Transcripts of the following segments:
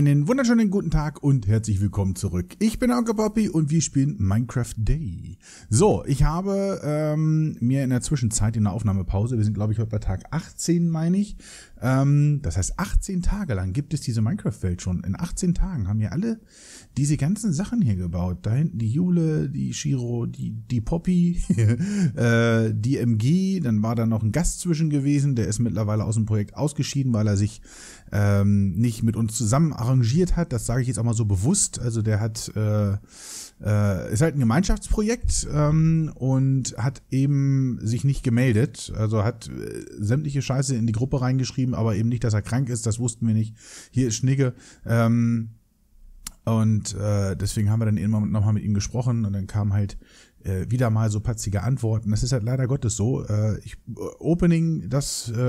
Einen wunderschönen guten Tag und herzlich willkommen zurück. Ich bin Onkel Poppy und wir spielen Minecraft Day. So, ich habe ähm, mir in der Zwischenzeit in der Aufnahmepause, wir sind glaube ich heute bei Tag 18, meine ich, ähm, das heißt, 18 Tage lang gibt es diese Minecraft-Welt schon. In 18 Tagen haben wir alle diese ganzen Sachen hier gebaut. Da hinten die Jule, die Shiro, die, die Poppy, äh, die MG. Dann war da noch ein Gast zwischen gewesen. Der ist mittlerweile aus dem Projekt ausgeschieden, weil er sich ähm, nicht mit uns zusammen arrangiert hat. Das sage ich jetzt auch mal so bewusst. Also der hat... Äh, äh, ist halt ein Gemeinschaftsprojekt ähm, und hat eben sich nicht gemeldet. Also hat äh, sämtliche Scheiße in die Gruppe reingeschrieben, aber eben nicht, dass er krank ist. Das wussten wir nicht. Hier ist Schnigge. Ähm, und äh, deswegen haben wir dann eben nochmal mit ihm gesprochen und dann kam halt äh, wieder mal so patzige Antworten. Das ist halt leider Gottes so. Äh, ich, äh, Opening, das, äh,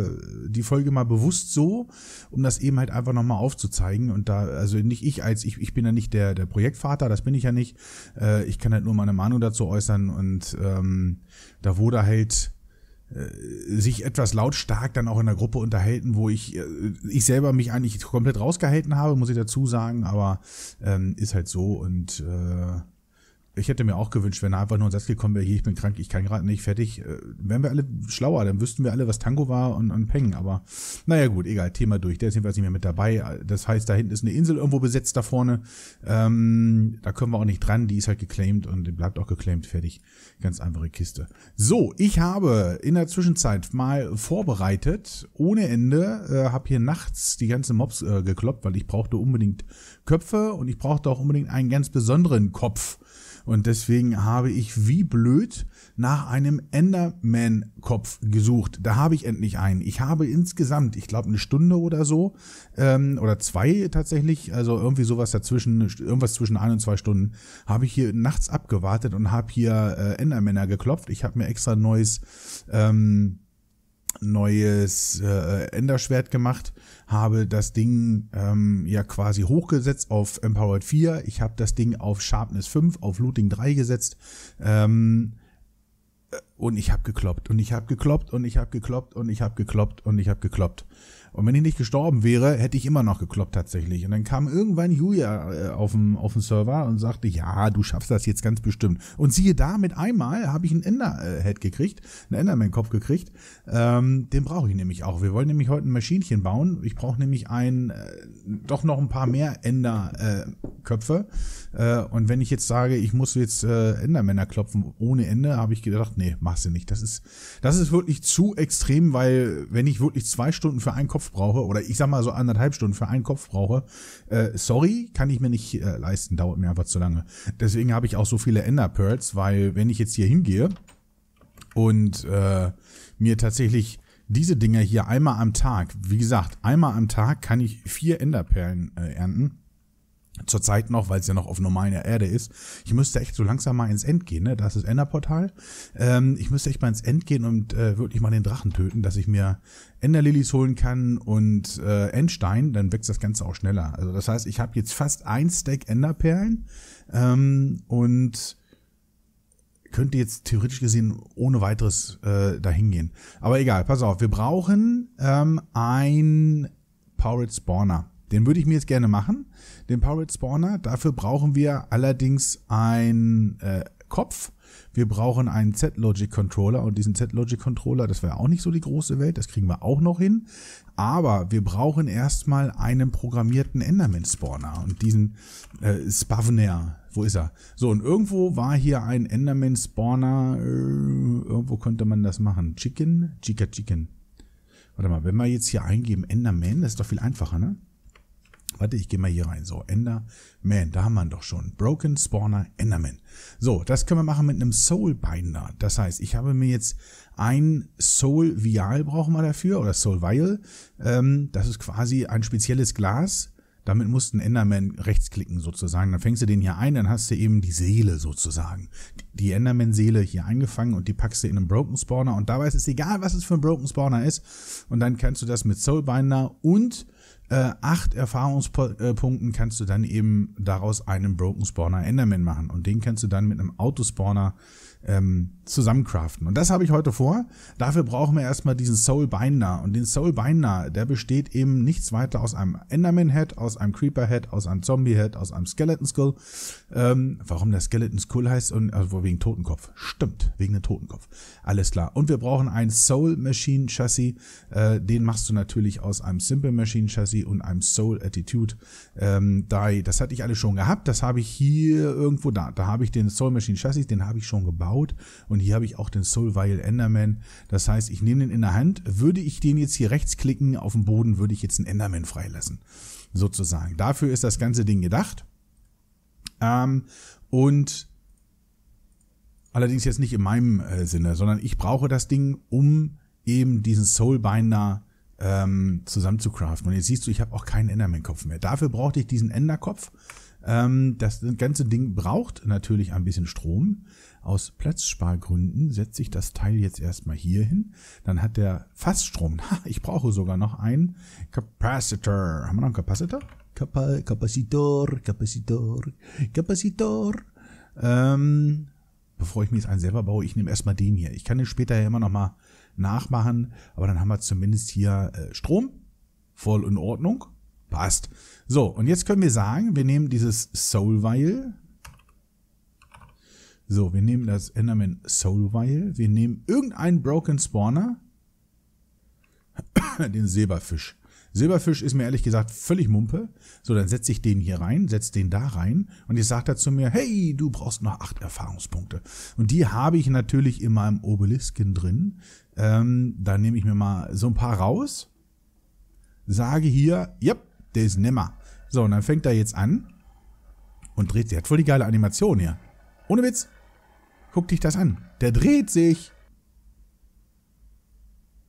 äh, die Folge mal bewusst so, um das eben halt einfach nochmal aufzuzeigen. Und da, also nicht ich als, ich, ich bin ja nicht der, der Projektvater, das bin ich ja nicht. Äh, ich kann halt nur meine Meinung dazu äußern und ähm, da wurde halt äh, sich etwas lautstark dann auch in der Gruppe unterhalten, wo ich ich selber mich eigentlich komplett rausgehalten habe, muss ich dazu sagen, aber ähm, ist halt so und äh, ich hätte mir auch gewünscht, wenn da einfach nur ein Satz gekommen wäre, hier, ich bin krank, ich kann gerade nicht, fertig, äh, wären wir alle schlauer, dann wüssten wir alle, was Tango war und, und Peng, aber naja gut, egal, Thema durch, der ist jedenfalls nicht mehr mit dabei, das heißt, da hinten ist eine Insel irgendwo besetzt da vorne, ähm, da können wir auch nicht dran, die ist halt geclaimed und bleibt auch geclaimed, fertig, ganz einfache Kiste. So, ich habe in der Zwischenzeit mal vorbereitet, ohne Ende, äh, habe hier nachts die ganzen Mobs äh, gekloppt, weil ich brauchte unbedingt Köpfe und ich brauchte auch unbedingt einen ganz besonderen Kopf, und deswegen habe ich wie blöd nach einem Enderman-Kopf gesucht. Da habe ich endlich einen. Ich habe insgesamt, ich glaube, eine Stunde oder so, ähm, oder zwei tatsächlich, also irgendwie sowas dazwischen, irgendwas zwischen ein und zwei Stunden, habe ich hier nachts abgewartet und habe hier äh, Endermänner geklopft. Ich habe mir extra neues ähm, neues äh, Enderschwert gemacht, habe das Ding ähm, ja quasi hochgesetzt auf Empowered 4, ich habe das Ding auf Sharpness 5, auf Looting 3 gesetzt ähm, äh, und ich habe gekloppt und ich habe gekloppt und ich habe gekloppt und ich habe gekloppt und ich habe gekloppt. Und wenn ich nicht gestorben wäre, hätte ich immer noch gekloppt tatsächlich. Und dann kam irgendwann Julia äh, auf dem, auf dem Server und sagte, ja, du schaffst das jetzt ganz bestimmt. Und siehe da, mit einmal habe ich einen Ender-Head gekriegt, einen Enderman-Kopf gekriegt. Ähm, den brauche ich nämlich auch. Wir wollen nämlich heute ein Maschinchen bauen. Ich brauche nämlich ein, äh, doch noch ein paar mehr Ender-Köpfe. Äh, und wenn ich jetzt sage, ich muss jetzt äh, Endermänner klopfen ohne Ende, habe ich gedacht, nee, machst du nicht. Das ist, das ist wirklich zu extrem, weil wenn ich wirklich zwei Stunden für einen Kopf Kopf brauche, oder ich sag mal so anderthalb Stunden für einen Kopf brauche, äh, sorry, kann ich mir nicht äh, leisten, dauert mir einfach zu lange. Deswegen habe ich auch so viele Ender Pearls, weil wenn ich jetzt hier hingehe und äh, mir tatsächlich diese Dinger hier einmal am Tag, wie gesagt, einmal am Tag kann ich vier Enderperlen äh, ernten. Zurzeit noch, weil es ja noch auf normaler Erde ist. Ich müsste echt so langsam mal ins End gehen, ne? Das ist Enderportal. Ähm, ich müsste echt mal ins End gehen und äh, wirklich mal den Drachen töten, dass ich mir Enderlilies holen kann und äh, Endstein, dann wächst das Ganze auch schneller. Also das heißt, ich habe jetzt fast ein Stack Enderperlen ähm, und könnte jetzt theoretisch gesehen ohne weiteres äh, dahin gehen. Aber egal, pass auf, wir brauchen ähm, ein Powered Spawner. Den würde ich mir jetzt gerne machen den Pirate Spawner. Dafür brauchen wir allerdings einen äh, Kopf. Wir brauchen einen Z-Logic Controller und diesen Z-Logic Controller, das wäre auch nicht so die große Welt, das kriegen wir auch noch hin. Aber wir brauchen erstmal einen programmierten Enderman Spawner und diesen äh, Spawner. Wo ist er? So, und irgendwo war hier ein Enderman Spawner. Äh, irgendwo konnte man das machen. Chicken? Chica Chicken. Warte mal, wenn wir jetzt hier eingeben Enderman, das ist doch viel einfacher, ne? Warte, ich gehe mal hier rein. So, Enderman, da haben wir doch schon. Broken Spawner Enderman. So, das können wir machen mit einem Soul Binder. Das heißt, ich habe mir jetzt ein Soul Vial brauchen wir dafür oder Soul Vial. Ähm, das ist quasi ein spezielles Glas. Damit musst du einen Enderman rechtsklicken sozusagen. Dann fängst du den hier ein, dann hast du eben die Seele sozusagen. Die Enderman-Seele hier eingefangen und die packst du in einen Broken Spawner. Und dabei ist es egal, was es für ein Broken Spawner ist. Und dann kannst du das mit Soulbinder und äh, acht Erfahrungspunkten kannst du dann eben daraus einen Broken Spawner Enderman machen. Und den kannst du dann mit einem Autospawner ähm, zusammencraften. Und das habe ich heute vor. Dafür brauchen wir erstmal diesen Soul Binder. Und den Soul Binder, der besteht eben nichts weiter aus einem Enderman Head, aus einem Creeper Head, aus einem Zombie Head, aus einem Skeleton Skull. Ähm, warum der Skeleton Skull heißt und also wegen Totenkopf. Stimmt, wegen dem Totenkopf. Alles klar. Und wir brauchen ein Soul Machine Chassis. Äh, den machst du natürlich aus einem Simple Machine Chassis und einem Soul Attitude ähm, Die. Das hatte ich alle schon gehabt. Das habe ich hier irgendwo da. Da habe ich den Soul Machine Chassis, den habe ich schon gebaut. Haut. Und hier habe ich auch den Soul Vial Enderman. Das heißt, ich nehme den in der Hand. Würde ich den jetzt hier rechts klicken auf dem Boden, würde ich jetzt einen Enderman freilassen. Sozusagen. Dafür ist das ganze Ding gedacht. Ähm, und allerdings jetzt nicht in meinem äh, Sinne, sondern ich brauche das Ding, um eben diesen Soulbinder ähm, zusammen zu craften. Und jetzt siehst du, ich habe auch keinen Enderman-Kopf mehr. Dafür brauchte ich diesen Enderkopf. Ähm, das ganze Ding braucht natürlich ein bisschen Strom. Aus Platzspargründen setze ich das Teil jetzt erstmal hier hin. Dann hat der fast Strom. Ich brauche sogar noch einen Capacitor. Haben wir noch einen Capacitor? Kapa Capacitor, Capacitor, Capacitor. Ähm, bevor ich mir jetzt einen selber baue, ich nehme erstmal den hier. Ich kann den später ja immer nochmal nachmachen, aber dann haben wir zumindest hier äh, Strom. Voll in Ordnung. Passt. So, und jetzt können wir sagen, wir nehmen dieses Soulvial. So, wir nehmen das Enderman Soulvial. Wir nehmen irgendeinen Broken Spawner. den Silberfisch. Silberfisch ist mir ehrlich gesagt völlig Mumpe. So, dann setze ich den hier rein, setze den da rein und jetzt sagt er zu mir, hey, du brauchst noch acht Erfahrungspunkte. Und die habe ich natürlich in meinem Obelisken drin. Ähm, da nehme ich mir mal so ein paar raus, sage hier, yep, der ist nimmer. So, und dann fängt er jetzt an und dreht sich. Hat voll die geile Animation hier. Ohne Witz. Guck dich das an. Der dreht sich.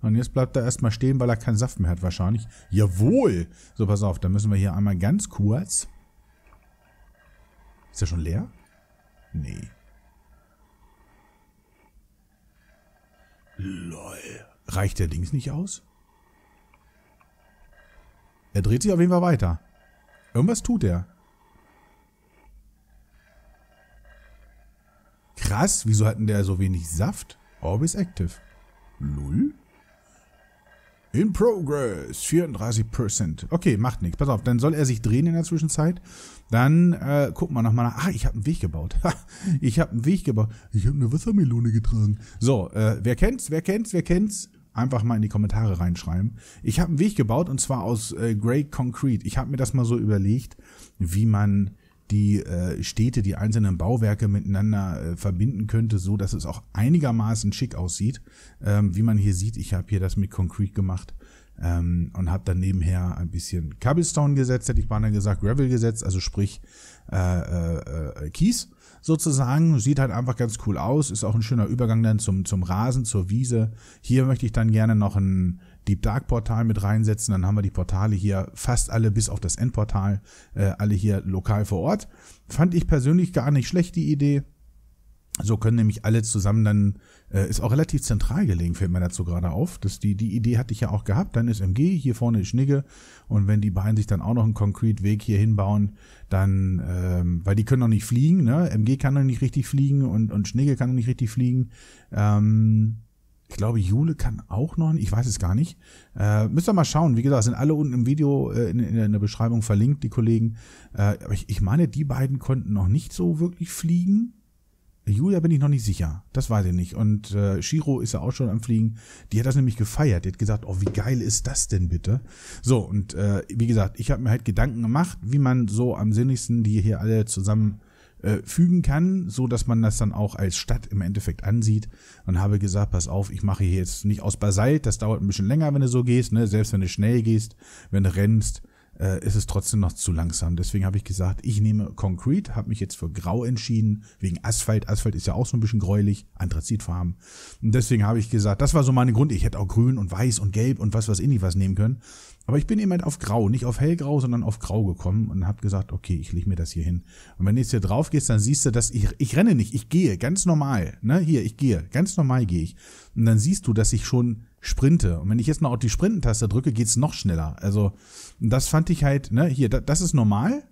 Und jetzt bleibt er erstmal stehen, weil er keinen Saft mehr hat wahrscheinlich. Jawohl. So, pass auf. Dann müssen wir hier einmal ganz kurz. Ist der schon leer? Nee. Lol. Reicht der Dings nicht aus? Er dreht sich auf jeden Fall weiter. Irgendwas tut er. Krass, wieso hatten der so wenig Saft? Orbis active. Null? In progress, 34%. Okay, macht nichts. Pass auf, dann soll er sich drehen in der Zwischenzeit. Dann äh, gucken wir nochmal nach. Ah, ich habe einen Weg gebaut. ich habe einen Weg gebaut. Ich habe eine Wassermelone getragen. So, äh, wer kennt's, wer kennt's, wer kennt's? einfach mal in die Kommentare reinschreiben. Ich habe einen Weg gebaut und zwar aus äh, Grey Concrete. Ich habe mir das mal so überlegt, wie man die äh, Städte, die einzelnen Bauwerke miteinander äh, verbinden könnte, so dass es auch einigermaßen schick aussieht. Ähm, wie man hier sieht, ich habe hier das mit Concrete gemacht. Ähm, und habe dann nebenher ein bisschen Cobblestone gesetzt, hätte ich beinahe gesagt, Gravel gesetzt, also sprich äh, äh, äh, Kies sozusagen. Sieht halt einfach ganz cool aus, ist auch ein schöner Übergang dann zum, zum Rasen, zur Wiese. Hier möchte ich dann gerne noch ein Deep Dark Portal mit reinsetzen, dann haben wir die Portale hier fast alle bis auf das Endportal, äh, alle hier lokal vor Ort. Fand ich persönlich gar nicht schlecht die Idee so können nämlich alle zusammen dann, äh, ist auch relativ zentral gelegen, fällt mir dazu gerade auf. Das, die, die Idee hatte ich ja auch gehabt, dann ist MG, hier vorne ist Schnigge und wenn die beiden sich dann auch noch einen Concrete-Weg hier hinbauen, dann, ähm, weil die können noch nicht fliegen, ne? MG kann noch nicht richtig fliegen und, und Schnigge kann noch nicht richtig fliegen. Ähm, ich glaube, Jule kann auch noch, nicht, ich weiß es gar nicht. Äh, müsst ihr mal schauen. Wie gesagt, sind alle unten im Video äh, in, in, der Beschreibung verlinkt, die Kollegen. Äh, aber ich, ich meine, die beiden konnten noch nicht so wirklich fliegen. Julia bin ich noch nicht sicher. Das weiß ich nicht. Und äh, Shiro ist ja auch schon am Fliegen. Die hat das nämlich gefeiert. Die hat gesagt, oh, wie geil ist das denn bitte? So, und äh, wie gesagt, ich habe mir halt Gedanken gemacht, wie man so am sinnigsten die hier alle zusammen äh, fügen kann, so dass man das dann auch als Stadt im Endeffekt ansieht. Und habe gesagt, pass auf, ich mache hier jetzt nicht aus Basalt, das dauert ein bisschen länger, wenn du so gehst, ne? Selbst wenn du schnell gehst, wenn du rennst, äh, ist es trotzdem noch zu langsam. Deswegen habe ich gesagt, ich nehme Concrete, habe mich jetzt für Grau entschieden, wegen Asphalt. Asphalt ist ja auch so ein bisschen gräulich, Anthrazitfarben. Und deswegen habe ich gesagt, das war so meine Grund. Ich hätte auch Grün und Weiß und Gelb und was, was in die was nehmen können. Aber ich bin eben halt auf Grau, nicht auf Hellgrau, sondern auf Grau gekommen und habe gesagt, okay, ich lege mir das hier hin. Und wenn du jetzt hier drauf gehst, dann siehst du, dass ich, ich renne nicht, ich gehe ganz normal. Ne? Hier, ich gehe, ganz normal gehe ich. Und dann siehst du, dass ich schon sprinte. Und wenn ich jetzt mal auf die Sprintentaste drücke, geht's noch schneller. Also und das fand ich halt, ne, hier, das ist normal.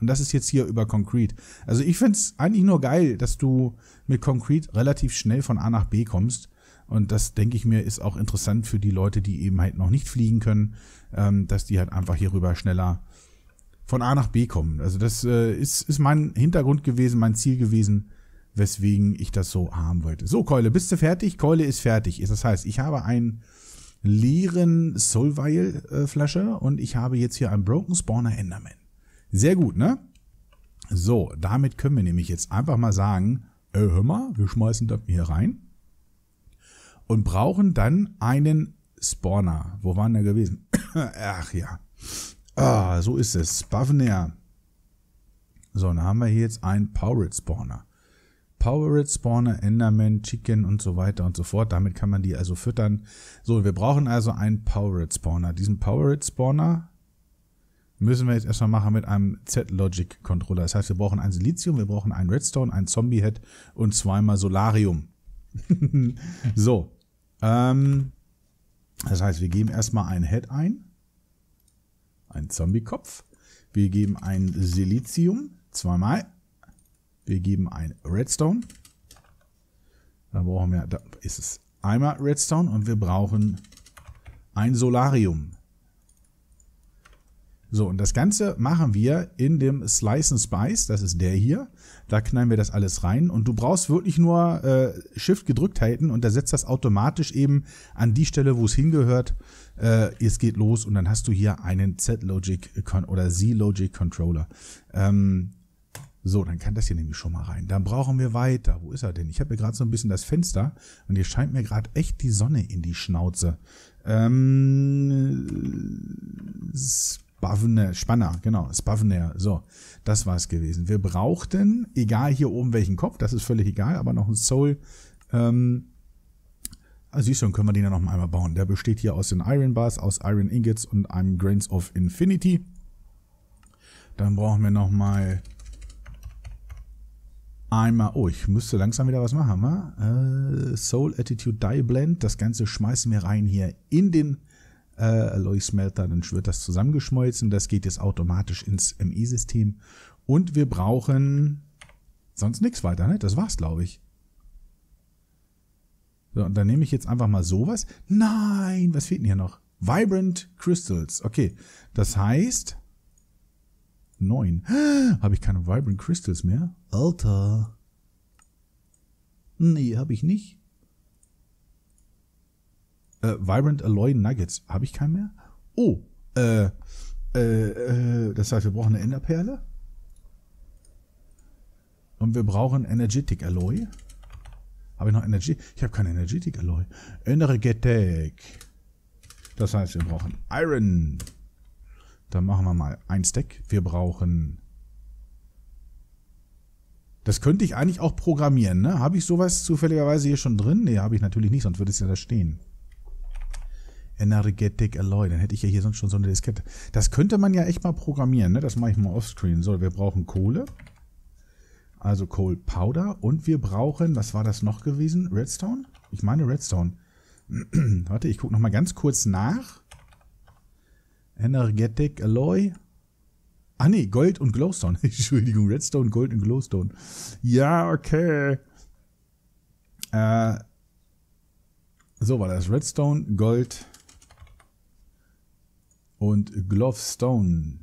Und das ist jetzt hier über Concrete. Also ich find's eigentlich nur geil, dass du mit Concrete relativ schnell von A nach B kommst. Und das, denke ich mir, ist auch interessant für die Leute, die eben halt noch nicht fliegen können, ähm, dass die halt einfach hier rüber schneller von A nach B kommen. Also das äh, ist, ist mein Hintergrund gewesen, mein Ziel gewesen, weswegen ich das so haben wollte. So, Keule, bist du fertig? Keule ist fertig. Das heißt, ich habe ein leeren Solveil-Flasche und ich habe jetzt hier einen Broken Spawner Enderman. Sehr gut, ne? So, damit können wir nämlich jetzt einfach mal sagen, äh, hör mal, wir schmeißen das hier rein und brauchen dann einen Spawner. Wo waren der gewesen? Ach ja. Ah, so ist es. Spaffner. So, dann haben wir hier jetzt einen Powered Spawner. Powerade Spawner, Enderman, Chicken und so weiter und so fort. Damit kann man die also füttern. So, wir brauchen also einen Powerade Spawner. Diesen Powerade Spawner müssen wir jetzt erstmal machen mit einem Z-Logic Controller. Das heißt, wir brauchen ein Silizium, wir brauchen ein Redstone, ein Zombie Head und zweimal Solarium. so. Ähm, das heißt, wir geben erstmal ein Head ein. Ein Zombie-Kopf. Wir geben ein Silizium, zweimal. Wir geben ein Redstone. Da brauchen wir, da ist es einmal Redstone und wir brauchen ein Solarium. So, und das Ganze machen wir in dem Slice and Spice, das ist der hier. Da knallen wir das alles rein und du brauchst wirklich nur äh, Shift gedrückt halten und da setzt das automatisch eben an die Stelle, wo es hingehört. Äh, es geht los und dann hast du hier einen Z-Logic oder Z-Logic Controller. Ähm, so, dann kann das hier nämlich schon mal rein. Dann brauchen wir weiter. Wo ist er denn? Ich habe hier gerade so ein bisschen das Fenster und hier scheint mir gerade echt die Sonne in die Schnauze. Ähm, Spavner, Spanner, genau, Spavner. So, das war es gewesen. Wir brauchten, egal hier oben welchen Kopf, das ist völlig egal, aber noch ein Soul. Ähm, also siehst du, dann können wir den ja noch einmal bauen. Der besteht hier aus den Iron Bars, aus Iron Ingots und einem Grains of Infinity. Dann brauchen wir nochmal mal einmal, oh, ich müsste langsam wieder was machen, wa? Äh, Soul Attitude Die Blend, das Ganze schmeißen wir rein hier in den äh, Alloy Smelter, dann wird das zusammengeschmolzen, das geht jetzt automatisch ins mi system und wir brauchen sonst nichts weiter, ne? Das war's, glaube ich. So, und dann nehme ich jetzt einfach mal sowas. Nein, was fehlt denn hier noch? Vibrant Crystals, okay. Das heißt, 9. Habe ich keine Vibrant Crystals mehr? Alter. Nee, habe ich nicht. Äh, Vibrant Alloy Nuggets. Habe ich keinen mehr? Oh, äh, äh, äh, das heißt, wir brauchen eine Enderperle. Und wir brauchen Energetic Alloy. Habe ich noch Energy? Ich habe keine Energetic Alloy. Energetic. Das heißt, wir brauchen Iron. Dann machen wir mal ein Stack. Wir brauchen... Das könnte ich eigentlich auch programmieren, ne? Habe ich sowas zufälligerweise hier schon drin? Ne, habe ich natürlich nicht, sonst würde es ja da stehen. Energetic Alloy, dann hätte ich ja hier sonst schon so eine Diskette. Das könnte man ja echt mal programmieren, ne? Das mache ich mal offscreen. So, wir brauchen Kohle. Also Coal Powder. Und wir brauchen, was war das noch gewesen? Redstone? Ich meine Redstone. Warte, ich gucke nochmal ganz kurz nach. Energetic Alloy. Ah nee, Gold und Glowstone. Entschuldigung, Redstone, Gold und Glowstone. Ja, okay. Äh, so war das. Redstone, Gold und Glowstone.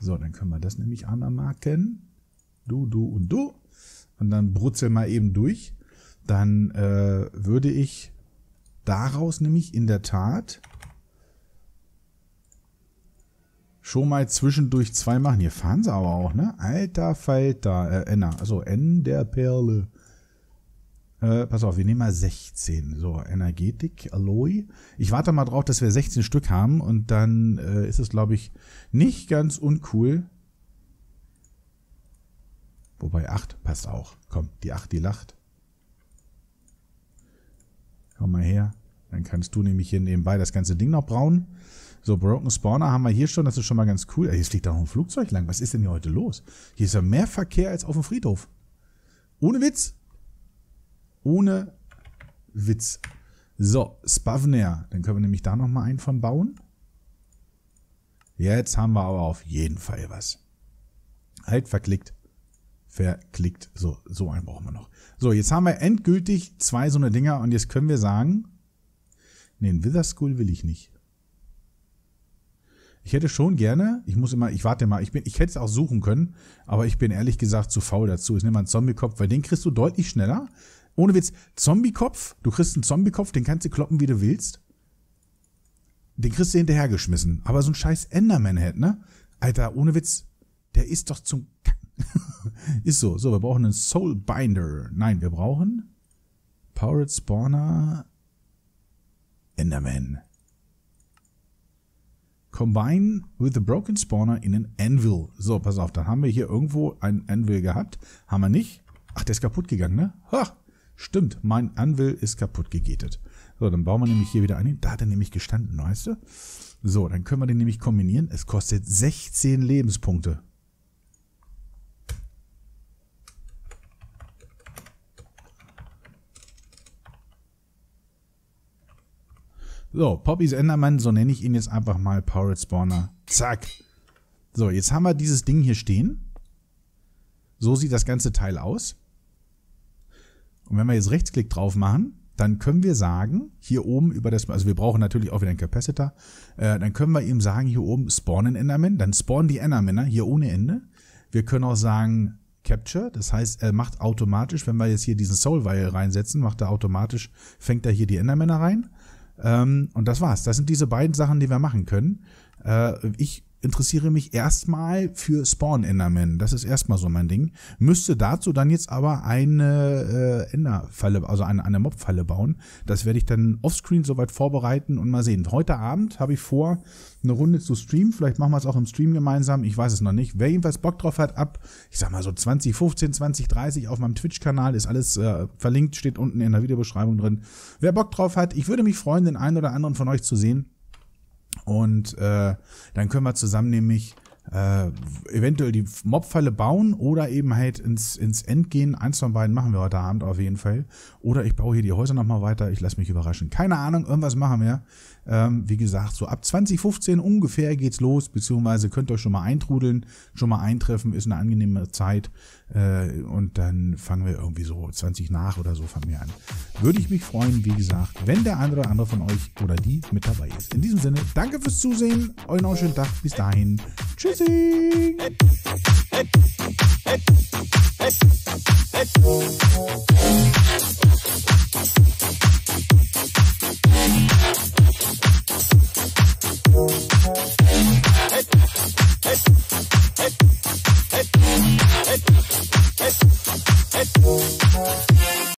So, dann können wir das nämlich einmal marken. Du, du und du. Und dann brutzel mal eben durch. Dann äh, würde ich daraus nämlich in der Tat schon mal zwischendurch zwei machen. Hier fahren sie aber auch, ne? Alter Falter. Äh, Enna. Also N der Perle. Äh, pass auf, wir nehmen mal 16. So, Energetik, Alloy. Ich warte mal drauf, dass wir 16 Stück haben und dann äh, ist es, glaube ich, nicht ganz uncool. Wobei 8 passt auch. Komm, die 8, die lacht. Komm mal her. Dann kannst du nämlich hier nebenbei das ganze Ding noch brauen. So, Broken Spawner haben wir hier schon. Das ist schon mal ganz cool. Hier fliegt da noch ein Flugzeug lang. Was ist denn hier heute los? Hier ist ja mehr Verkehr als auf dem Friedhof. Ohne Witz. Ohne Witz. So, Spavner. Dann können wir nämlich da nochmal einen von bauen. Jetzt haben wir aber auf jeden Fall was. Halt verklickt. Verklickt. So, so einen brauchen wir noch. So, jetzt haben wir endgültig zwei so eine Dinger und jetzt können wir sagen, Nee, den Witherschool will ich nicht. Ich hätte schon gerne, ich muss immer, ich warte mal, ich bin, ich hätte es auch suchen können, aber ich bin ehrlich gesagt zu faul dazu. Ich nehme mal einen Zombie-Kopf, weil den kriegst du deutlich schneller. Ohne Witz, Zombie-Kopf, du kriegst einen Zombie-Kopf, den kannst du kloppen, wie du willst. Den kriegst du hinterhergeschmissen. Aber so ein scheiß Enderman-Head, ne? Alter, ohne Witz, der ist doch zum Kacken. ist so. So, wir brauchen einen Soul Binder. Nein, wir brauchen Powered Spawner. Enderman. Combine with the broken spawner in an anvil. So, pass auf, dann haben wir hier irgendwo einen Anvil gehabt. Haben wir nicht. Ach, der ist kaputt gegangen, ne? Ha! Stimmt, mein Anvil ist kaputt gegetet. So, dann bauen wir nämlich hier wieder einen. Da hat er nämlich gestanden, weißt du? So, dann können wir den nämlich kombinieren. Es kostet 16 Lebenspunkte. So, Poppys Enderman, so nenne ich ihn jetzt einfach mal Power Spawner. Zack. So, jetzt haben wir dieses Ding hier stehen. So sieht das ganze Teil aus. Und wenn wir jetzt Rechtsklick drauf machen, dann können wir sagen, hier oben über das, also wir brauchen natürlich auch wieder einen Capacitor, äh, dann können wir ihm sagen, hier oben spawnen Enderman, dann spawnen die Endermänner hier ohne Ende. Wir können auch sagen Capture, das heißt, er macht automatisch, wenn wir jetzt hier diesen Soul Vial reinsetzen, macht er automatisch, fängt er hier die Endermänner rein. Ähm, und das war's. Das sind diese beiden Sachen, die wir machen können. Äh, ich interessiere mich erstmal für Spawn Enderman. Das ist erstmal so mein Ding. Müsste dazu dann jetzt aber eine äh, Enderfalle, also eine, eine Mobfalle bauen. Das werde ich dann offscreen soweit vorbereiten und mal sehen. Heute Abend habe ich vor, eine Runde zu streamen. Vielleicht machen wir es auch im Stream gemeinsam. Ich weiß es noch nicht. Wer jedenfalls Bock drauf hat, ab, ich sag mal so 2015, 2030 auf meinem Twitch-Kanal ist alles äh, verlinkt, steht unten in der Videobeschreibung drin. Wer Bock drauf hat, ich würde mich freuen, den einen oder anderen von euch zu sehen. Und äh, dann können wir zusammen nämlich äh, eventuell die Mobfalle bauen oder eben halt ins, ins End gehen. Eins von beiden machen wir heute Abend auf jeden Fall. Oder ich baue hier die Häuser nochmal weiter. Ich lasse mich überraschen. Keine Ahnung, irgendwas machen wir. Ähm, wie gesagt, so ab 2015 ungefähr geht's los, beziehungsweise könnt ihr euch schon mal eintrudeln, schon mal eintreffen, ist eine angenehme Zeit. Äh, und dann fangen wir irgendwie so 20 nach oder so fangen wir an. Würde ich mich freuen, wie gesagt, wenn der andere oder andere von euch oder die mit dabei ist. In diesem Sinne, danke fürs Zusehen, euren noch schönen Tag, bis dahin. Tschüssi. Hey!